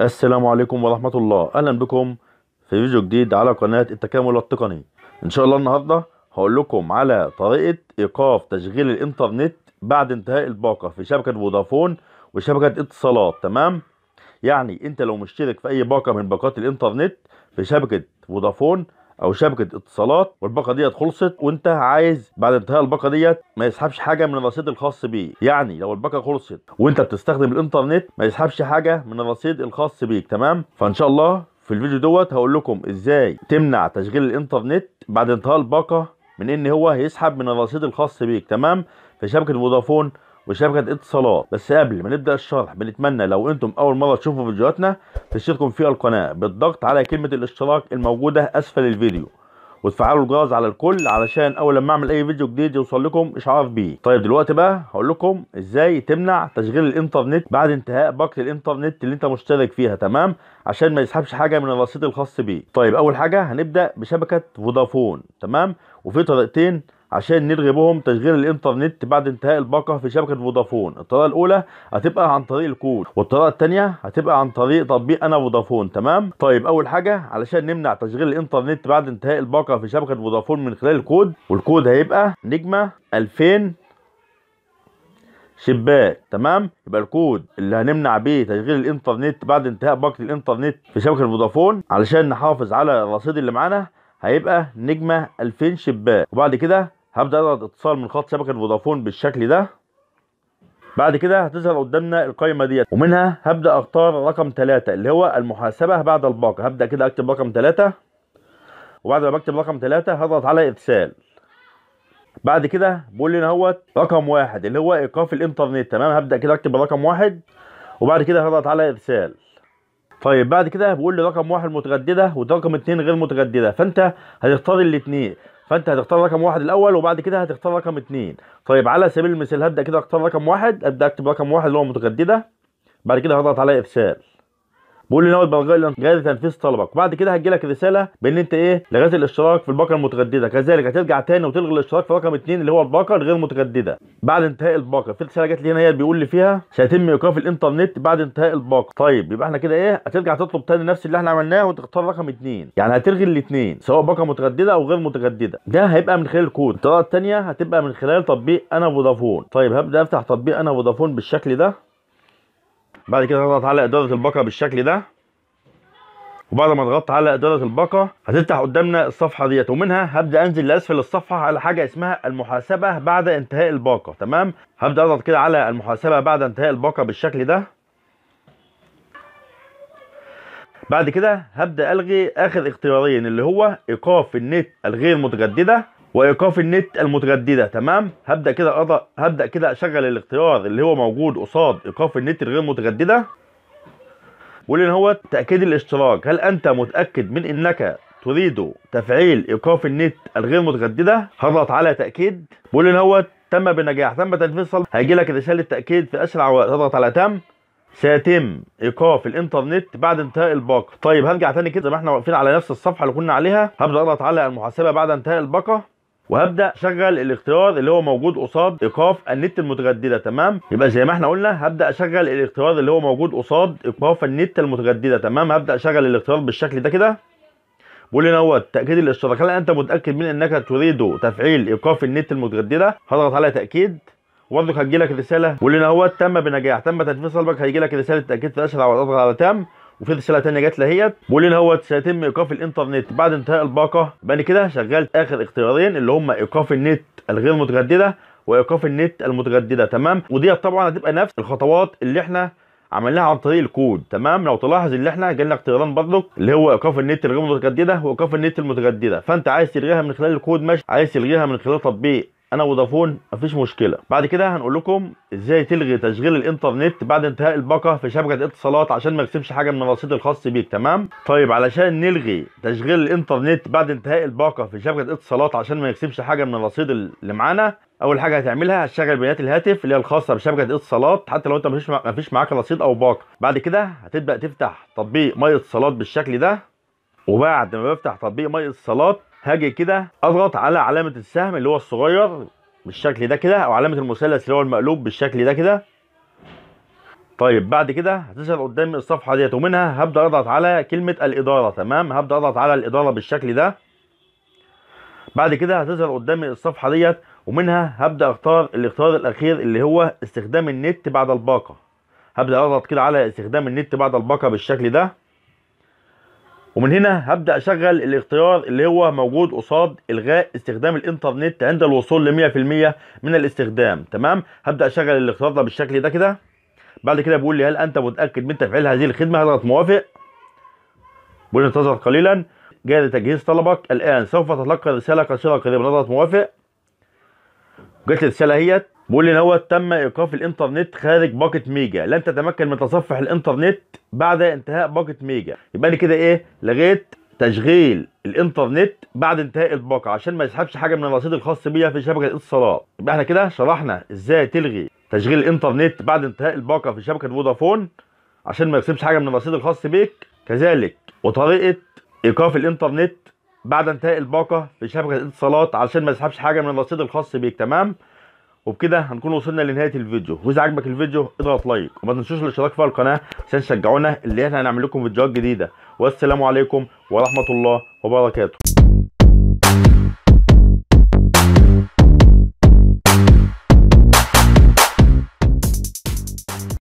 السلام عليكم ورحمة الله أهلا بكم في فيديو جديد على قناة التكامل التقني إن شاء الله النهاردة هقول لكم على طريقة إيقاف تشغيل الإنترنت بعد انتهاء الباقة في شبكة فودافون وشبكة اتصالات تمام يعني أنت لو مشترك في أي باقة من باقات الإنترنت في شبكة فودافون او شبكه اتصالات والباقه ديت خلصت وانت عايز بعد انتهاء الباقه ديت ما يسحبش حاجه من الرصيد الخاص بيه يعني لو الباقه خلصت وانت بتستخدم الانترنت ما يسحبش حاجه من الرصيد الخاص بيك تمام فان شاء الله في الفيديو دوت هقول لكم ازاي تمنع تشغيل الانترنت بعد انتهاء الباقه من ان هو هيسحب من الرصيد الخاص بيك تمام في شبكه فودافون وشبكه إيه اتصالات بس قبل ما نبدا الشرح بنتمنى لو انتم اول مره تشوفوا فيديوهاتنا تشتركوا في القناه بالضغط على كلمه الاشتراك الموجوده اسفل الفيديو وتفعلوا الجرس على الكل علشان اول لما اعمل اي فيديو جديد يوصل لكم اشعار بيه طيب دلوقتي بقى هقول لكم ازاي تمنع تشغيل الانترنت بعد انتهاء باقه الانترنت اللي انت مشترك فيها تمام عشان ما يسحبش حاجه من الرصيد الخاص بيه طيب اول حاجه هنبدا بشبكه فودافون تمام وفي طريقتين عشان نلغي بهم تشغيل الانترنت بعد انتهاء الباقه في شبكه فودافون الطريقه الاولى هتبقى عن طريق الكود والطريقه الثانيه هتبقى عن طريق تطبيق انا فودافون تمام طيب اول حاجه علشان نمنع تشغيل الانترنت بعد انتهاء الباقه في شبكه فودافون من خلال الكود والكود هيبقى نجمه 2000 شباك تمام يبقى الكود اللي هنمنع بيه تشغيل الانترنت بعد انتهاء باقه الانترنت في شبكه فودافون علشان نحافظ على الرصيد اللي معانا هيبقى نجمه 2000 شباك وبعد كده هبدا اضغط اتصال من خط شبكه فودافون بالشكل ده بعد كده هتظهر قدامنا القائمه ديت ومنها هبدا اختار رقم ثلاثة اللي هو المحاسبه بعد الباقه هبدا كده اكتب رقم ثلاثة وبعد ما بكتب رقم ثلاثة هضغط على ارسال بعد كده بيقول لي هو رقم واحد اللي هو ايقاف الانترنت تمام هبدا كده اكتب رقم واحد وبعد كده هضغط على ارسال طيب بعد كده بيقول لي رقم واحد متجدده ورقم اتنين غير متجدده فانت هتختار الاتنين فانت هتختار رقم واحد الاول وبعد كده هتختار رقم اتنين طيب على سبيل المثال هبدا كده اختار رقم واحد ابدا اكتب رقم واحد اللي هو متجدده بعد كده هضغط على ارسال بقول لناوي بنغالي غايه تنفيذ طلبك وبعد كده هتجي لك رساله بان انت ايه لغيت الاشتراك في الباقه المتجدده كذلك هترجع تاني وتلغي الاشتراك في رقم 2 اللي هو الباقه الغير متجدده بعد انتهاء الباقه في رساله جت لي هنا هي بيقول لي فيها سيتم ايقاف الانترنت بعد انتهاء الباقه طيب يبقى احنا كده ايه هترجع تطلب تاني نفس اللي احنا عملناه وتختار رقم 2 يعني هتلغي الاثنين سواء باقه متجدده او غير متجدده ده هيبقى من خلال الكود الطريقه الثانيه هتبقى من خلال تطبيق انا فودافون طيب هبدا افتح تطبيق انا فودافون بالشكل ده بعد كده هضغط على إدارة الباقة بالشكل ده وبعد ما ضغطت على إدارة الباقة هتفتح قدامنا الصفحة ديت ومنها هبدأ أنزل لأسفل الصفحة على حاجة اسمها المحاسبة بعد انتهاء الباقة تمام هبدأ أضغط كده على المحاسبة بعد انتهاء الباقة بالشكل ده بعد كده هبدأ ألغي آخر اختيارين اللي هو إيقاف النت الغير متجددة وايقاف النت المتجدده تمام هبدا كده أضع... هبدا كده اشغل الاختيار اللي هو موجود قصاد ايقاف النت الغير متجدده بيقول ان هو تاكيد الاشتراك هل انت متاكد من انك تريد تفعيل ايقاف النت الغير متجدده هضغط على تاكيد بيقول ان هو تم بنجاح تم تنفيذ صلب هيجي لك رساله تاكيد في اسرع وقت هضغط على تم سيتم ايقاف الانترنت بعد انتهاء الباقه طيب هرجع تاني كده زي ما احنا واقفين على نفس الصفحه اللي كنا عليها هبدا اضغط على المحاسبه بعد انتهاء الباقه وهبدا اشغل الاختيار اللي هو موجود قصاد ايقاف النت المتجدده تمام يبقى زي ما احنا قلنا هبدا اشغل الاختيار اللي هو موجود قصاد ايقاف النت المتجدده تمام هبدا اشغل الاختيار بالشكل ده كده بيقول لي تاكيد الاشتراك هل انت متاكد من انك تريد تفعيل ايقاف النت المتجدده هضغط على تاكيد وبرضك هتجيلك رساله بيقول لي تم بنجاح تم تنفيذ طلبك هيجيلك رساله تاكيد تاشر او على تم وفي رساله ثانيه جت لي اهيت بيقول لي هو سيتم ايقاف الانترنت بعد انتهاء الباقه بعد كده شغلت اخر اختيارين اللي هم ايقاف النت الغير متجدده وايقاف النت المتجدده تمام وديت طبعا هتبقى نفس الخطوات اللي احنا عملناها عن طريق الكود تمام لو تلاحظ ان احنا جالنا اختياران برضك اللي هو ايقاف النت الغير متجدده وايقاف النت المتجدده فانت عايز تلغيها من خلال الكود ماشي عايز تلغيها من خلال تطبيق انا فودافون مفيش مشكله بعد كده هنقول لكم ازاي تلغي تشغيل الانترنت بعد انتهاء الباقه في شبكه اتصالات عشان ما يكسبش حاجه من الرصيد الخاص بيك تمام طيب علشان نلغي تشغيل الانترنت بعد انتهاء الباقه في شبكه اتصالات عشان ما يكسبش حاجه من الرصيد اللي معانا اول حاجه هتعملها هتشغل بيانات الهاتف اللي هي الخاصه بشبكه اتصالات حتى لو انت مفيش مفيش معاك رصيد او باقه بعد كده هتبدا تفتح تطبيق ميه اتصالات بالشكل ده وبعد ما بفتح تطبيق ميه اتصالات هاجي كده اضغط على علامه السهم اللي هو الصغير بالشكل ده كده او علامه المثلث اللي هو المقلوب بالشكل ده كده طيب بعد كده هتظهر قدامي الصفحه ديت ومنها هبدا اضغط على كلمه الاداره تمام هبدا اضغط على الاداره بالشكل ده بعد كده هتظهر قدامي الصفحه ديت ومنها هبدا اختار الاختيار الاخير اللي هو استخدام النت بعد الباقه هبدا اضغط كده على استخدام النت بعد الباقه بالشكل ده ومن هنا هبدا اشغل الاختيار اللي هو موجود قصاد الغاء استخدام الانترنت عند الوصول ل 100% من الاستخدام تمام هبدا اشغل الاختيار ده بالشكل ده كده بعد كده بيقول لي هل انت متاكد من تفعيل هذه الخدمه هضغط موافق وننتظر قليلا جاء لتجهيز طلبك الان سوف تتلقى رساله قصيره قريبا نضغط موافق جت الرساله اهيت بيقول لي ان هو تم ايقاف الانترنت خارج باكت ميجا لن تتمكن من تصفح الانترنت بعد انتهاء باكت ميجا يبقى انا كده ايه لغيت تشغيل الانترنت بعد انتهاء الباقه عشان ما يسحبش حاجه من الرصيد الخاص بيا في شبكه الاتصالات يبقى احنا كده شرحنا ازاي تلغي تشغيل الانترنت بعد انتهاء الباقه في شبكه فودافون عشان ما يسحبش حاجه من الرصيد الخاص بيك كذلك وطريقه ايقاف الانترنت بعد انتهاء الباقه في شبكه الاتصالات عشان ما يسحبش حاجه من الرصيد الخاص بيك تمام وبكده هنكون وصلنا لنهايه الفيديو واذا عجبك الفيديو اضغط لايك وما تنسوش الاشتراك في القناه عشان تشجعونا اللي احنا هنعمل لكم فيديوهات جديده والسلام عليكم ورحمه الله وبركاته